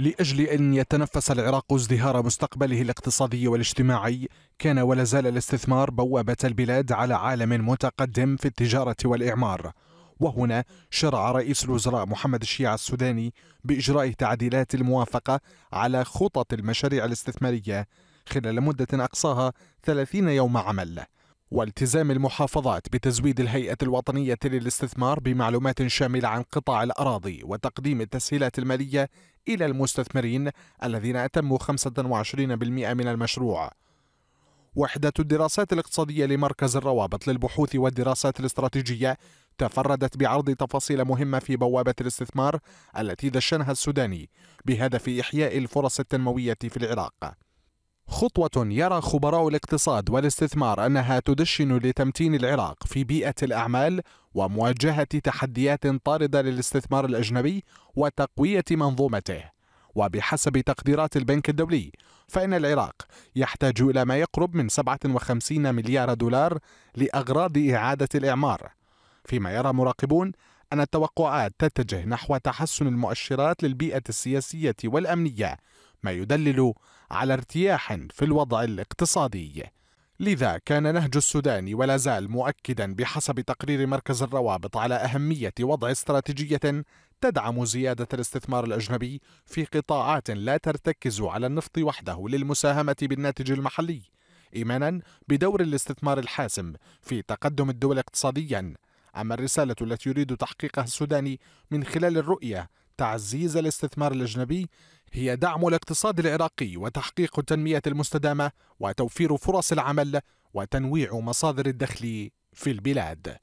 لأجل أن يتنفس العراق ازدهار مستقبله الاقتصادي والاجتماعي كان ولا زال الاستثمار بوابة البلاد على عالم متقدم في التجارة والإعمار وهنا شرع رئيس الوزراء محمد الشيع السوداني بإجراء تعديلات الموافقة على خطط المشاريع الاستثمارية خلال مدة أقصاها 30 يوم عمل والتزام المحافظات بتزويد الهيئة الوطنية للاستثمار بمعلومات شاملة عن قطاع الأراضي وتقديم التسهيلات المالية إلى المستثمرين الذين أتموا 25% من المشروع وحدة الدراسات الاقتصادية لمركز الروابط للبحوث والدراسات الاستراتيجية تفردت بعرض تفاصيل مهمة في بوابة الاستثمار التي دشنها السوداني بهدف إحياء الفرص التنموية في العراق خطوة يرى خبراء الاقتصاد والاستثمار أنها تدشن لتمتين العراق في بيئة الأعمال ومواجهة تحديات طاردة للاستثمار الأجنبي وتقوية منظومته وبحسب تقديرات البنك الدولي فإن العراق يحتاج إلى ما يقرب من 57 مليار دولار لأغراض إعادة الإعمار فيما يرى مراقبون أن التوقعات تتجه نحو تحسن المؤشرات للبيئة السياسية والأمنية ما يدلل على ارتياح في الوضع الاقتصادي لذا كان نهج السودان ولا زال مؤكدا بحسب تقرير مركز الروابط على أهمية وضع استراتيجية تدعم زيادة الاستثمار الأجنبي في قطاعات لا ترتكز على النفط وحده للمساهمة بالناتج المحلي إيمانا بدور الاستثمار الحاسم في تقدم الدول اقتصاديا أما الرسالة التي يريد تحقيقها السوداني من خلال الرؤية تعزيز الاستثمار الأجنبي هي دعم الاقتصاد العراقي وتحقيق التنمية المستدامة وتوفير فرص العمل وتنويع مصادر الدخل في البلاد.